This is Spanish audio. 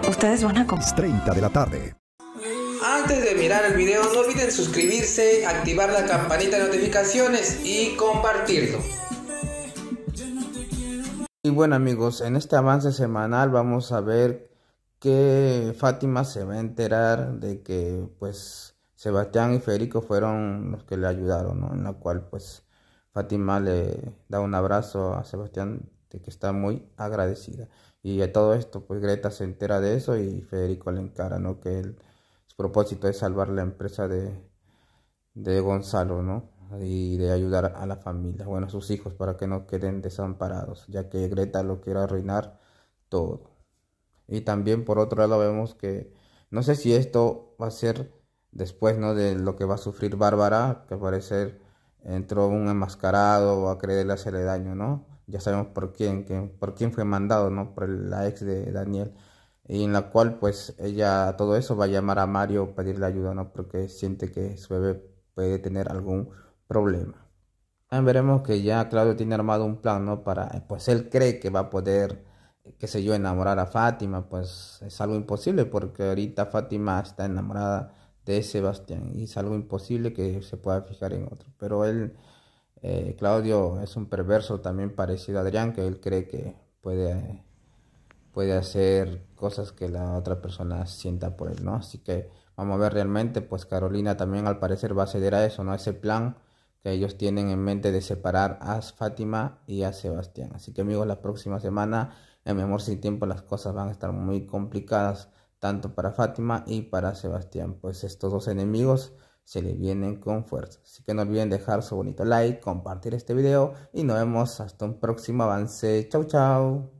Ustedes van a... 30 de la tarde. Antes de mirar el video no olviden suscribirse, activar la campanita de notificaciones y compartirlo. Y bueno amigos, en este avance semanal vamos a ver que Fátima se va a enterar de que pues Sebastián y Federico fueron los que le ayudaron, ¿no? En la cual pues Fátima le da un abrazo a Sebastián este, que está muy agradecida. Y a todo esto, pues Greta se entera de eso y Federico le encara, ¿no? Que el, su propósito es salvar la empresa de, Gonzalo, ¿no? Y de ayudar a la familia, bueno, a sus hijos para que no queden desamparados, ya que Greta lo quiere arruinar todo. Y también por otro lado vemos que, no sé si esto va a ser después, ¿no? De lo que va a sufrir Bárbara, que parece parecer entró un enmascarado o a creerle hacerle daño, ¿no? ya sabemos por quién, por quién fue mandado, ¿no? Por la ex de Daniel, y en la cual pues ella todo eso va a llamar a Mario a pedirle ayuda, ¿no? Porque siente que su bebé puede tener algún problema. Ah, veremos que ya Claudio tiene armado un plan, ¿no? Para, eh, pues él cree que va a poder, qué sé yo, enamorar a Fátima, pues es algo imposible porque ahorita Fátima está enamorada de Sebastián y es algo imposible que se pueda fijar en otro, pero él eh, Claudio es un perverso también parecido a Adrián, que él cree que puede, puede hacer cosas que la otra persona sienta por él, ¿no? Así que vamos a ver realmente, pues Carolina también al parecer va a ceder a eso, ¿no? A ese plan que ellos tienen en mente de separar a Fátima y a Sebastián. Así que amigos, la próxima semana en Mi Amor Sin Tiempo las cosas van a estar muy complicadas, tanto para Fátima y para Sebastián. Pues estos dos enemigos se le vienen con fuerza. Así que no olviden dejar su bonito like, compartir este video y nos vemos hasta un próximo avance. Chau chau.